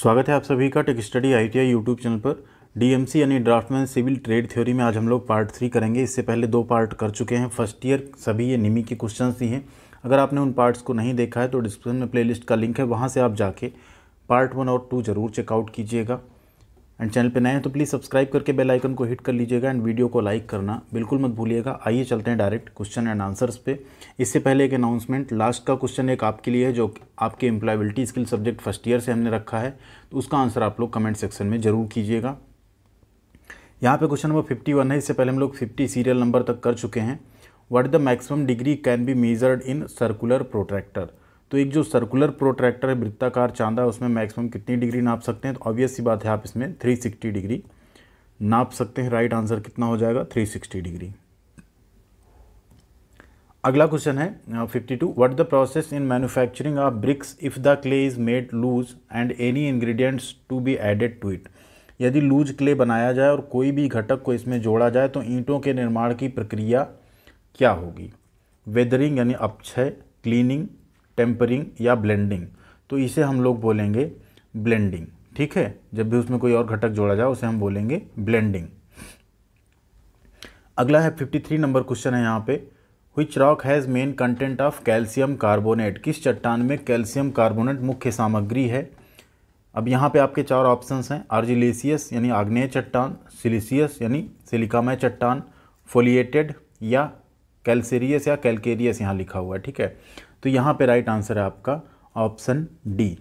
स्वागत है आप सभी का tech study ITI YouTube channel पर डीएमसी यानी ड्राफ्टमैन सिविल ट्रेड थ्योरी में आज हम लोग पार्ट थ्री करेंगे इससे पहले दो पार्ट कर चुके हैं फर्स्ट ईयर सभी ये निमी के क्वेश्चन ही हैं अगर आपने उन पार्ट्स को नहीं देखा है तो डिस्क्रिप्शन में प्लेलिस्ट का लिंक है वहाँ से आप जाके पार्ट वन और टू ज़रूर चेकआउट कीजिएगा एंड चैनल पे नए हैं तो प्लीज़ सब्सक्राइब करके बेल आइकन को हिट कर लीजिएगा एंड वीडियो को लाइक करना बिल्कुल मत भूलिएगा आइए चलते हैं डायरेक्ट क्वेश्चन एंड आंसर्स पे इससे पहले एक अनाउंसमेंट लास्ट का क्वेश्चन एक आपके लिए है जो आपके employability skill subject first year से हमने रखा है तो उसका आंसर आप लोग कमेंट सेक्शन में ज़रूर कीजिएगा यहाँ पर क्वेश्चन नंबर फिफ्टी वन है इससे पहले हम लोग फिफ्टी सीरियल नंबर तक कर चुके हैं what the maximum degree can be measured in circular protractor तो एक जो सर्कुलर प्रोट्रैक्टर है वृत्ताकार चांदा उसमें मैक्सिमम कितनी डिग्री नाप सकते हैं तो ऑब्वियस सी बात है आप इसमें 360 डिग्री नाप सकते हैं राइट आंसर कितना हो जाएगा 360 डिग्री अगला क्वेश्चन है fifty two what the process in manufacturing of bricks if the clay is made loose and any ingredients to be added to it यदि लूज क्ले बनाया जाए और कोई भी घटक को इसमें जोड़ा जाए तो ईंटों के निर्माण की प्रक्रिया क्या होगी वेदरिंग यानी अपक्षय क्लीनिंग टेम्परिंग या ब्लेंडिंग तो इसे हम लोग बोलेंगे ब्लेंडिंग ठीक है जब भी उसमें कोई और घटक जोड़ा जाए उसे हम बोलेंगे ब्लेंडिंग अगला है 53 नंबर क्वेश्चन है यहाँ पे which rock has main content of calcium carbonate किस चट्टान में कैल्शियम कार्बोनेट मुख्य सामग्री है अब यहाँ पे आपके चार ऑप्शंस हैं आर्जिलेसियस यानी आग्नेय चट्टान सिलिसियस यानी सिलिकामय चट्टान फोलिएटेड या कैल्सेरियस या कैलकेरियस यहाँ लिखा हुआ है ठीक है तो यहाँ पे राइट आंसर है आपका ऑप्शन डी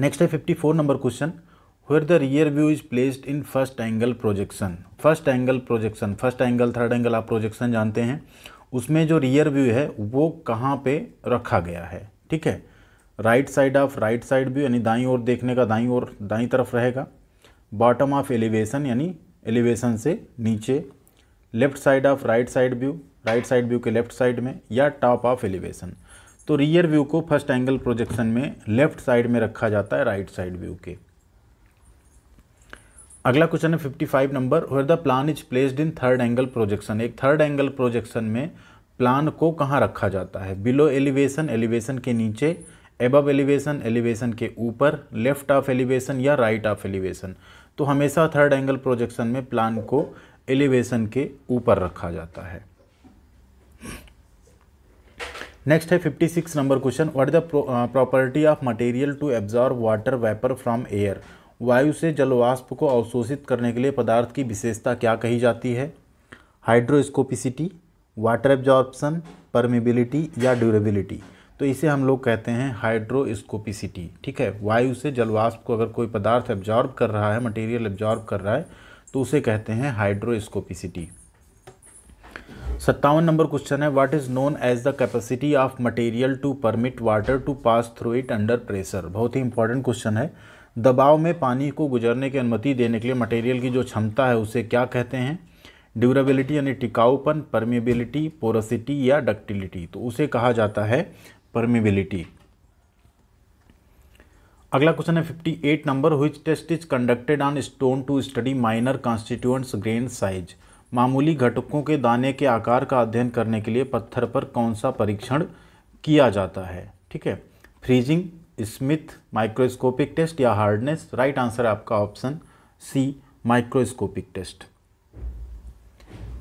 नेक्स्ट है fifty four number question where the rear view is placed in first angle projection first angle projection first angle third angle आप प्रोजेक्शन जानते हैं उसमें जो रियर व्यू है वो कहाँ पे रखा गया है ठीक है right side of right side view यानी दाई ओर देखने का दाई ओर दाई तरफ रहेगा बॉटम ऑफ एलिवेशन यानी एलिवेशन से नीचे left side of right side view right side view के लेफ्ट साइड में या टॉप ऑफ एलिवेशन तो रियर व्यू को फर्स्ट एंगल प्रोजेक्शन में लेफ्ट साइड में रखा जाता है राइट साइड व्यू के अगला क्वेश्चन है 55 number where the plan is placed in third angle projection एक थर्ड एंगल प्रोजेक्शन में प्लान को कहाँ रखा जाता है बिलो एलिवेशन एलिवेशन के नीचे एबव एलिवेशन एलिवेशन के ऊपर लेफ्ट ऑफ एलिवेशन या राइट ऑफ एलिवेशन तो हमेशा थर्ड एंगल प्रोजेक्शन में प्लान को एलिवेशन के ऊपर रखा जाता है नेक्स्ट है 56 number question what is the property of material to absorb water vapour from air वायु से जलवाष्प को अवशोषित करने के लिए पदार्थ की विशेषता क्या कही जाती है हाइड्रोस्कोपिसिटी वाटर एब्जॉर्बसन परमिबिलिटी या ड्यूरेबिलिटी तो इसे हम लोग कहते हैं हाइड्रोस्कोपिसिटी ठीक है वायु से जलवाष्प को अगर कोई पदार्थ एब्जॉर्ब कर रहा है मटेरियल एब्जॉर्ब कर रहा है तो उसे कहते हैं हाइड्रोस्कोपिसिटी सत्तावन नंबर क्वेश्चन है what is known as the capacity of material to permit water to pass through it under pressure बहुत ही इंपॉर्टेंट क्वेश्चन है दबाव में पानी को गुजरने की अनुमति देने के लिए मटेरियल की जो क्षमता है उसे क्या कहते हैं ड्यूरेबिलिटी यानी टिकाऊपन परमिबिलिटी पोरसिटी या डक्टिलिटी तो उसे कहा जाता है परमिबिलिटी अगला क्वेश्चन है 58 number which test is conducted on stone to study minor constituents grain size मामूली घटकों के दाने के आकार का अध्ययन करने के लिए पत्थर पर कौन सा परीक्षण किया जाता है ठीक है फ्रीजिंग स्मिथ माइक्रोस्कोपिक टेस्ट या हार्डनेस राइट आंसर आपका option C microscopic test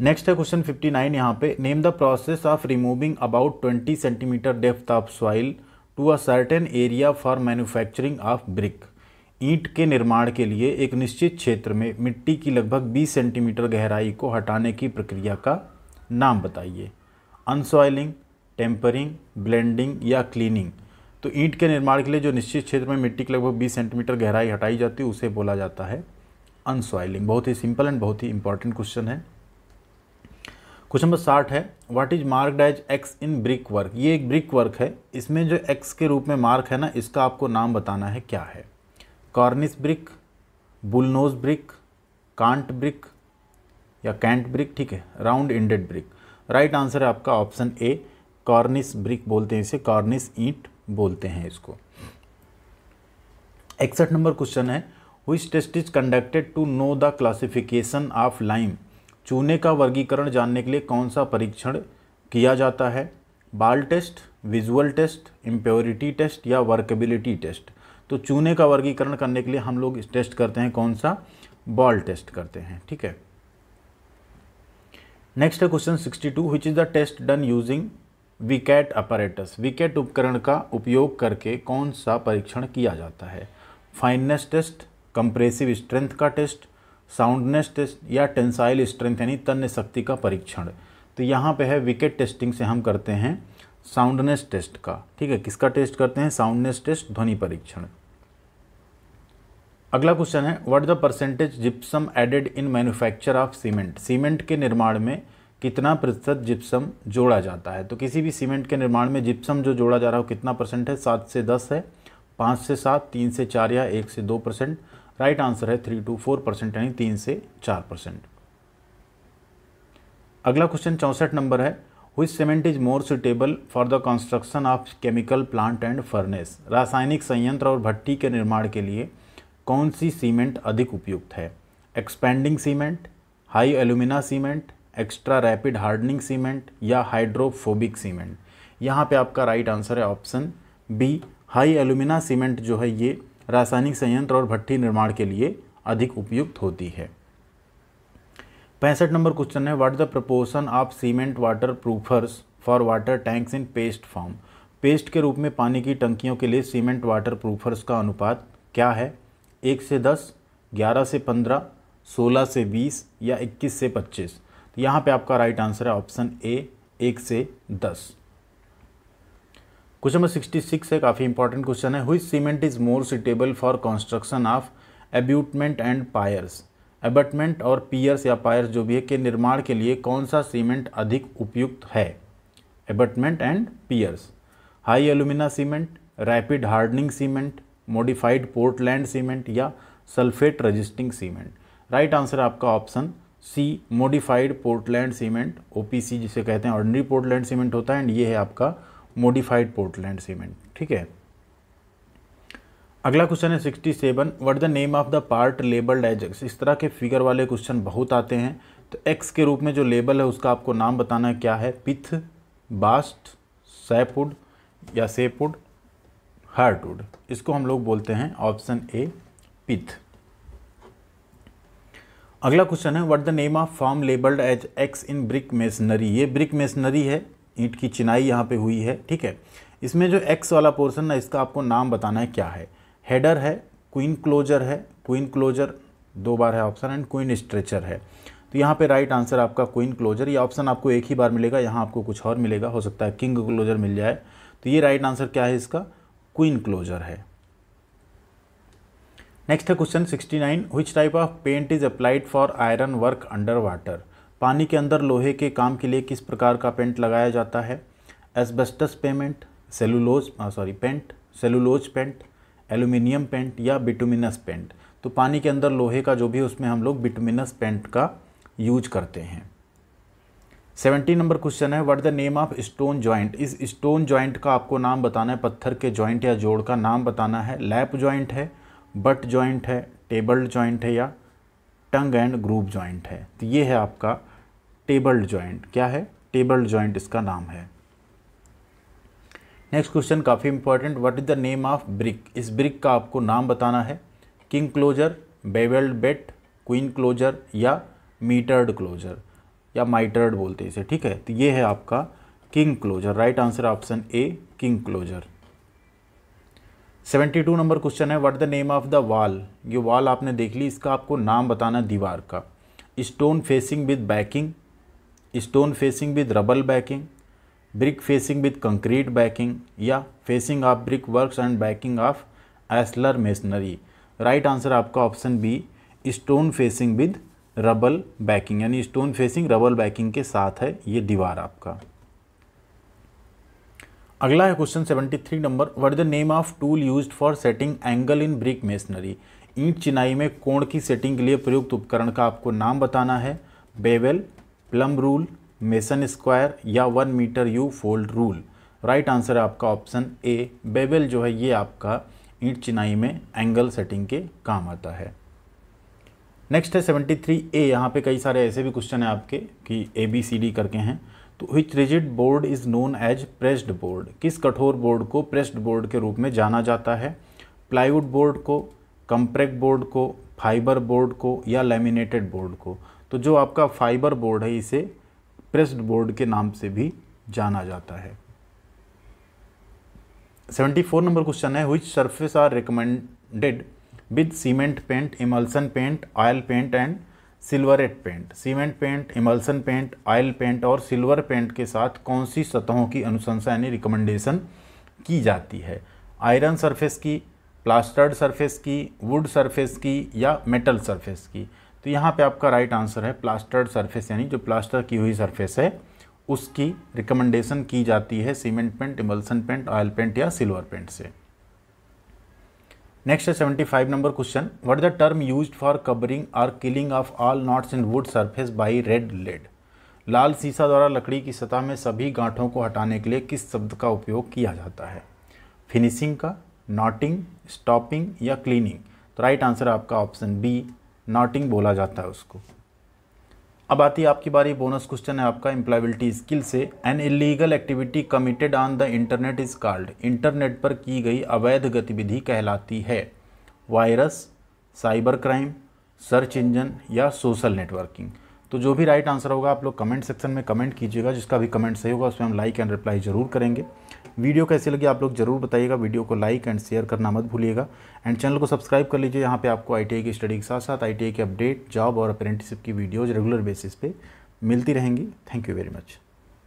next है क्वेश्चन 59 नाइन यहाँ पे name the process of removing about 20 centimetre depth of soil to a certain area for manufacturing of brick ईंट के निर्माण के लिए एक निश्चित क्षेत्र में मिट्टी की लगभग 20 सेंटीमीटर गहराई को हटाने की प्रक्रिया का नाम बताइए अनसॉइलिंग टेम्परिंग ब्लेंडिंग या क्लीनिंग तो ईंट के निर्माण के लिए जो निश्चित क्षेत्र में मिट्टी की लगभग 20 सेंटीमीटर गहराई हटाई जाती है उसे बोला जाता है अनसॉइलिंग बहुत ही सिंपल एंड बहुत ही इंपॉर्टेंट क्वेश्चन है क्वेश्चन नंबर साठ है what is marked as X in brick work ये एक ब्रिक वर्क है इसमें जो एक्स के रूप में मार्क है ना इसका आपको नाम बताना है क्या है cornice brick bullnose brick cant brick या कैंट ब्रिक ठीक है round ended brick right answer है आपका ऑप्शन ए कॉर्निस ब्रिक बोलते हैं इसे कॉर्निस ईंट बोलते हैं इसको इकसठ नंबर क्वेश्चन है which test is conducted to know the classification of lime चूने का वर्गीकरण जानने के लिए कौन सा परीक्षण किया जाता है ball test visual test impurity test या वर्केबिलिटी टेस्ट तो चूने का वर्गीकरण करने के लिए हम लोग टेस्ट करते हैं कौन सा बॉल टेस्ट करते हैं ठीक है नेक्स्ट है question 62 two which is the test done using Vicat apparatus Vicat उपकरण का उपयोग करके कौन सा परीक्षण किया जाता है फाइननेस टेस्ट कंप्रेसिव स्ट्रेंथ का टेस्ट साउंडनेस टेस्ट या टेंसाइल स्ट्रेंथ यानी तन्य शक्ति का परीक्षण तो यहाँ पे है विकेट टेस्टिंग से हम करते हैं साउंडनेस टेस्ट का ठीक है किसका टेस्ट करते हैं साउंडनेस टेस्ट ध्वनि परीक्षण अगला क्वेश्चन है what the percentage gypsum added in manufacture of cement cement के निर्माण में कितना प्रतिशत जिप्सम जोड़ा जाता है तो किसी भी सीमेंट के निर्माण में जिप्सम जो जोड़ा जा रहा हो कितना परसेंट है सात से दस है पाँच से सात तीन से चार या एक से दो परसेंट राइट आंसर है थ्री टू फोर परसेंट यानी तीन से चार परसेंट अगला क्वेश्चन चौंसठ नंबर है which cement is more suitable for the construction of chemical plant and furnace रासायनिक संयंत्र और भट्टी के निर्माण के लिए कौन सी सीमेंट अधिक उपयुक्त है expanding cement high alumina cement extra rapid hardening cement या हाइड्रोफोबिक सीमेंट यहाँ पे आपका राइट आंसर है option B high alumina cement जो है ये रासायनिक संयंत्र और भट्टी निर्माण के लिए अधिक उपयुक्त होती है पैंसठ नंबर क्वेश्चन है what the proportion of cement water proofers for water tanks in paste form paste के रूप में पानी की टंकियों के लिए सीमेंट वाटर प्रूफर्स का अनुपात क्या है एक से दस ग्यारह से पंद्रह सोलह से बीस या इक्कीस से पच्चीस तो यहाँ पे आपका राइट आंसर है ऑप्शन ए एक से दस क्वेश्चन नंबर सिक्सटी सिक्स है काफ़ी इंपॉर्टेंट क्वेश्चन है which cement is more suitable for construction of abutment and piers abutment और पियर्स या पायर्स जो भी है के निर्माण के लिए कौन सा सीमेंट अधिक उपयुक्त है abutment and piers high alumina cement rapid hardening cement modified Portland cement या sulphate resisting cement right answer आपका option C modified Portland cement OPC जिसे कहते हैं ऑर्डनरी पोर्टलैंड सीमेंट होता है एंड ये है आपका मॉडिफाइड पोर्टलैंड सीमेंट ठीक है अगला क्वेश्चन है sixty seven what the name of the part labelled as X इस तरह के फिगर वाले क्वेश्चन बहुत आते हैं तो एक्स के रूप में जो लेबल है उसका आपको नाम बताना क्या है पिथ बास्ट सैपुड या सेपुड हार्टवुड इसको हम लोग बोलते हैं ऑप्शन ए पिथ अगला क्वेश्चन है what the name of form labelled as X in brick masonry ये ब्रिक मेसनरी है ईंट की चिनाई यहाँ पे हुई है ठीक है इसमें जो एक्स वाला पोर्सन है इसका आपको नाम बताना है क्या है हेडर है क्वीन क्लोजर है क्वीन क्लोजर दो बार है ऑप्शन एंड क्वीन स्ट्रेचर है तो यहाँ पे राइट आंसर आपका क्वीन क्लोजर ये ऑप्शन आपको एक ही बार मिलेगा यहाँ आपको कुछ और मिलेगा हो सकता है किंग क्लोजर मिल जाए तो ये राइट आंसर क्या है इसका क्वीन क्लोजर है नेक्स्ट है question 69 which type of paint is applied for iron work under water पानी के अंदर लोहे के काम के लिए किस प्रकार का पेंट लगाया जाता है asbestos payment cellulose sorry paint cellulose paint aluminium paint या बिटुमिनस पेंट तो पानी के अंदर लोहे का जो भी उसमें हम लोग बिटुमिनस पेंट का यूज करते हैं सेवेंटी नंबर क्वेश्चन है what the name of stone joint इस स्टोन जॉइंट का आपको नाम बताना है पत्थर के जॉइंट या जोड़ का नाम बताना है लैप जॉइंट है बट जॉइंट है टेबल्ड जॉइंट है या टंग एंड ग्रूप जॉइंट है तो ये है आपका टेबल्ड जॉइंट क्या है टेबल जॉइंट इसका नाम है नेक्स्ट क्वेश्चन काफ़ी important what is the name of brick इस ब्रिक का आपको नाम बताना है king closer bevelled bat queen closer या मीटर्ड क्लोजर या माइटर्ड बोलते हैं इसे ठीक है तो ये है आपका king closer right answer option A king closer 72 two number question है what the name of the wall ये वॉल आपने देख ली इसका आपको नाम बताना दीवार का stone facing with backing stone facing with rubble backing brick facing with concrete backing या facing of brick works and backing of ashlar masonry right answer आपका option B stone facing with rubble backing यानी stone facing rubble backing के साथ है ये दीवार आपका अगला है question 73 number what the name of tool use for setting angle in brick masonry ईंट चिनाई में कोण की सेटिंग के लिए प्रयुक्त उपकरण का आपको नाम बताना है bevel plumb rule mason square या one metre U fold rule right answer है आपका ऑप्शन ए बेवेल जो है ये आपका ईंट चिनाई में एंगल सेटिंग के काम आता है नेक्स्ट है 73 ए यहाँ पे कई सारे ऐसे भी क्वेश्चन हैं आपके कि ए बी सी डी करके हैं तो which rigid board is known as pressed board किस कठोर बोर्ड को प्रेस्ड बोर्ड के रूप में जाना जाता है प्लाईवुड बोर्ड को कंप्रेक्ट बोर्ड को फाइबर बोर्ड को या लेमिनेटेड बोर्ड को तो जो आपका फाइबर बोर्ड है इसे प्रेस्ड बोर्ड के नाम से भी जाना जाता है 74 नंबर क्वेश्चन है which surface are recommended with cement paint emulsion paint oil paint and silicate paint cement paint emulsion paint oil paint और सिल्वर पेंट के साथ कौन सी सतहों की अनुशंसा यानी रिकमेंडेशन की जाती है आयरन सरफेस की प्लास्टर्ड सरफेस की वुड सरफेस की या मेटल सरफेस की तो यहाँ पे आपका राइट आंसर है प्लास्टर्ड सरफेस यानी जो प्लास्टर की हुई सरफेस है उसकी रिकमेंडेशन की जाती है cement paint emulsion paint oil paint या सिल्वर पेंट से नेक्स्ट है seventy five number question what the term use for covering or killing of all knots in wood surface by red lead लाल सीसा द्वारा लकड़ी की सतह में सभी गांठों को हटाने के लिए किस शब्द का उपयोग किया जाता है फिनिशिंग का नॉटिंग स्टॉपिंग या क्लीनिंग तो राइट आंसर आपका ऑप्शन बी नॉटिंग बोला जाता है उसको अब आती है आपकी बारी बोनस क्वेश्चन है आपका इम्प्लाइबिलिटी स्किल से an illegal activity committed on the internet is called internet पर की गई अवैध गतिविधि कहलाती है virus cyber crime search engine या सोशल नेटवर्किंग तो जो भी राइट आंसर होगा आप लोग कमेंट सेक्शन में कमेंट कीजिएगा जिसका भी कमेंट सही होगा उसमें हम लाइक एंड रिप्लाई ज़रूर करेंगे वीडियो कैसी लगी आप लोग जरूर बताइएगा वीडियो को लाइक एंड शेयर करना मत भूलिएगा एंड चैनल को सब्सक्राइब कर लीजिए यहाँ पे आपको आई की स्टडी के साथ साथ आई के अपडेट जॉब और अप्रेंटिसिप की वीडियोज़ रेगुलर बेसिस पे मिलती रहेंगी थैंक यू वेरी मच